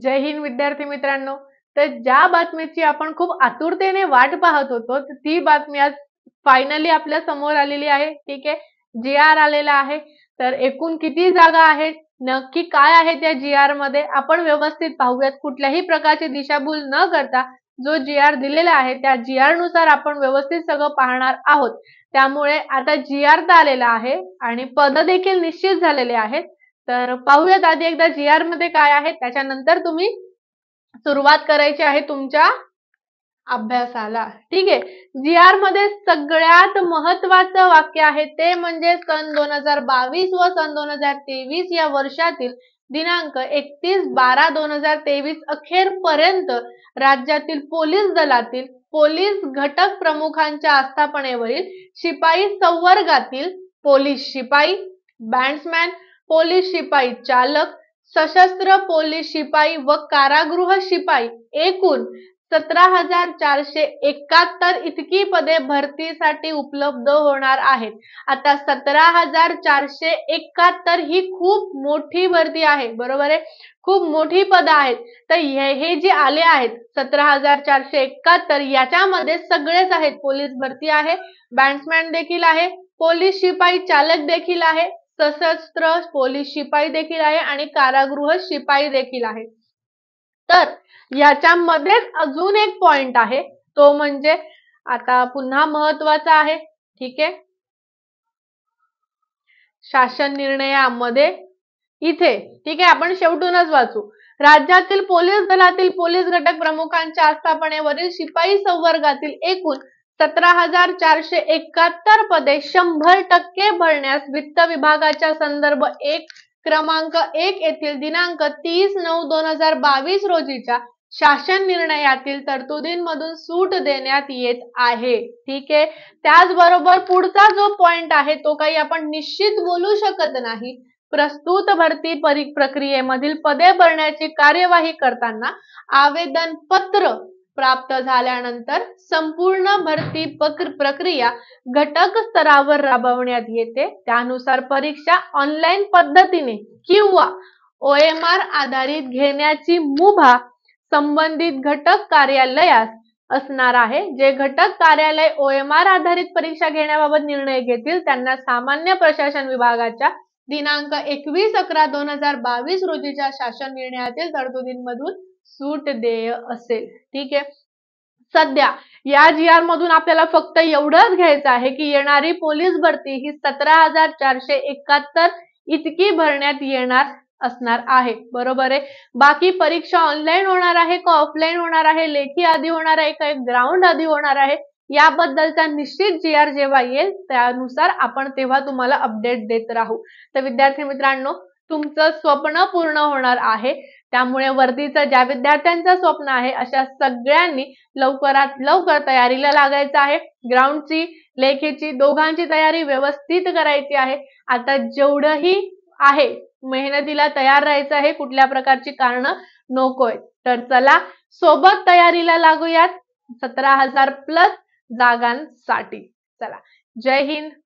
जय हिंद विद्यार्थी मित्रांनो तर ज्या बातमीची आपण खूप आतुरतेने वाट पाहत होतो ती बातमी आज फायनली आपल्या समोर आलेली आहे ठीक आहे जी आर आलेला आहे तर एकूण किती जागा आहेत नक्की काय आहे त्या जी आर मध्ये आपण व्यवस्थित पाहूयात कुठल्याही प्रकारची दिशाभूल न करता जो जी आर दिलेला आहे त्या जी आर नुसार आपण व्यवस्थित सगळं पाहणार आहोत त्यामुळे आता जी आर तर आलेला आहे आणि पद देखील निश्चित झालेले आहेत तर पाहूयात आधी एकदा जी आर मध्ये काय आहे त्याच्यानंतर तुम्ही सुरुवात करायची आहे तुमच्या अभ्यासाला ठीक आहे जी आर मध्ये सगळ्यात महत्वाचं वाक्य आहे ते म्हणजे सन दोन हजार बावीस व सन दोन हजार तेवीस या वर्षातील दिनांक एकतीस बारा दोन हजार तेवीस अखेरपर्यंत राज्यातील पोलीस दलातील पोलीस घटक प्रमुखांच्या आस्थापनेवरील शिपाई संवर्गातील पोलीस शिपाई बँड्समॅन पोलीस शिपाई चालक सशस्त्र पोलीस शिपाई व कारागृह शिपाई एकूण सतरा हजार चारशे एकाहत्तर इतकी पदे भरतीसाठी उपलब्ध होणार आहेत आता सतरा हजार चारशे एकाहत्तर ही खूप मोठी भरती आहे बरोबर आहे खूप मोठी पद आहेत तर हे, हे जे आले आहेत सतरा हजार चारशे एकाहत्तर याच्यामध्ये सगळेच आहेत पोलीस भरती आहे बँड्समॅन देखील आहे पोलीस शिपाई चालक देखील आहे सशस्त्र पोलीस शिपाई देखील आहे आणि कारागृह शिपाई देखील आहे तर याच्यामध्ये अजून एक पॉइंट आहे तो म्हणजे आता पुन्हा महत्वाचा आहे ठीक आहे शासन निर्णयामध्ये इथे ठीक आहे आपण शेवटूनच वाचू राज्यातील पोलीस दलातील पोलीस घटक प्रमुखांच्या आस्थापनेवरील शिपाई संवर्गातील एकूण सतरा हजार चारशे एकाहत्तर पदे शंभर टक्के भरण्यास वित्त विभागाच्या संदर्भ एक क्रमांक एक येथील दिनांक तीस नऊ दोन हजार बावीस रोजीच्या शासन निर्णयातील तरतुदींमधून सूट देण्यात येत आहे ठीक आहे त्याचबरोबर पुढचा जो पॉइंट आहे तो काही आपण निश्चित बोलू शकत नाही प्रस्तुत भरती परी प्रक्रियेमधील पदे भरण्याची कार्यवाही करताना आवेदन पत्र प्राप्त झाल्यानंतर संपूर्ण भरती प्रक्रिया घटक स्तरावर राबवण्यात येते त्यानुसार परीक्षा ऑनलाईन पद्धतीने किंवा ओएमआर आधारित घेण्याची मुभा संबंधित घटक कार्यालयास असणार आहे जे घटक कार्यालय ओएमआर आधारित परीक्षा घेण्याबाबत निर्णय घेतील त्यांना सामान्य प्रशासन विभागाच्या दिनांक एकवीस अकरा दोन हजार बावीस रोजीच्या शासन निर्णयातील तरतुदींमधून सूट देय असेल ठीक आहे सध्या या जी आर मधून आपल्याला फक्त एवढंच घ्यायचं आहे की येणारी पोलीस भरती ही सतरा हजार चारशे एकाहत्तर इतकी भरण्यात येणार असणार आहे बरोबर आहे बाकी परीक्षा ऑनलाईन होणार आहे का ऑफलाईन होणार आहे लेखी आधी होणार आहे का एक ग्राउंड आधी होणार आहे याबद्दलचा निश्चित जी आर जेव्हा येईल त्यानुसार आपण तेव्हा तुम्हाला अपडेट देत राहू तर विद्यार्थी मित्रांनो तुमचं स्वप्न पूर्ण होणार आहे त्यामुळे वर्दीचं ज्या विद्यार्थ्यांचं स्वप्न आहे अशा सगळ्यांनी लवकरात लवकर तयारीला लागायचं आहे ग्राउंडची लेखीची दोघांची तयारी व्यवस्थित करायची आहे आता जेवढंही आहे मेहनतीला तयार राहायचं आहे कुठल्या प्रकारची कारणं नकोय तर चला सोबत तयारीला लागूयात सतरा हजार प्लस जागांसाठी चला जय हिंद